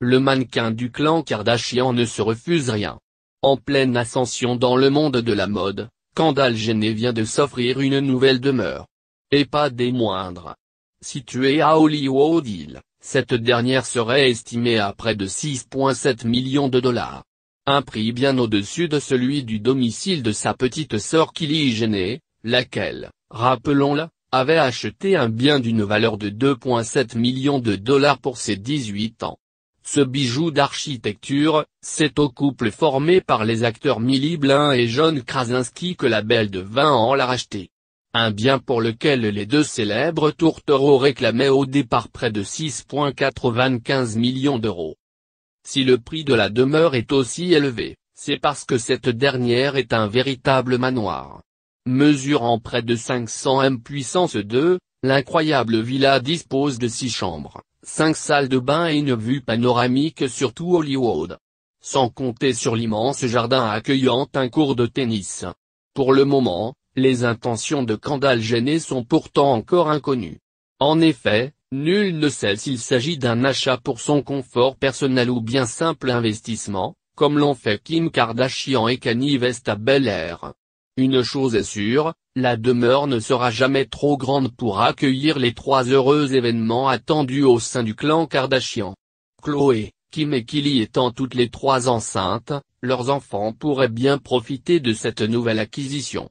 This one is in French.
le mannequin du clan Kardashian ne se refuse rien. En pleine ascension dans le monde de la mode, Kendall Jenner vient de s'offrir une nouvelle demeure. Et pas des moindres. Située à Hollywood Hill, cette dernière serait estimée à près de 6,7 millions de dollars. Un prix bien au-dessus de celui du domicile de sa petite sœur Kylie Jenner, laquelle, rappelons-le, avait acheté un bien d'une valeur de 2,7 millions de dollars pour ses 18 ans. Ce bijou d'architecture, c'est au couple formé par les acteurs Milly Blin et John Krasinski que la Belle de 20 ans l'a racheté. Un bien pour lequel les deux célèbres tourtereaux réclamaient au départ près de 6,95 millions d'euros. Si le prix de la demeure est aussi élevé, c'est parce que cette dernière est un véritable manoir. Mesurant près de 500 m puissance 2, l'incroyable villa dispose de six chambres. Cinq salles de bain et une vue panoramique sur tout Hollywood. Sans compter sur l'immense jardin accueillant un cours de tennis. Pour le moment, les intentions de Kendall Jenner sont pourtant encore inconnues. En effet, nul ne sait s'il s'agit d'un achat pour son confort personnel ou bien simple investissement, comme l'ont fait Kim Kardashian et Kanye West à Bel Air. Une chose est sûre, la demeure ne sera jamais trop grande pour accueillir les trois heureux événements attendus au sein du clan Kardashian. Chloé, Kim et Kylie étant toutes les trois enceintes, leurs enfants pourraient bien profiter de cette nouvelle acquisition.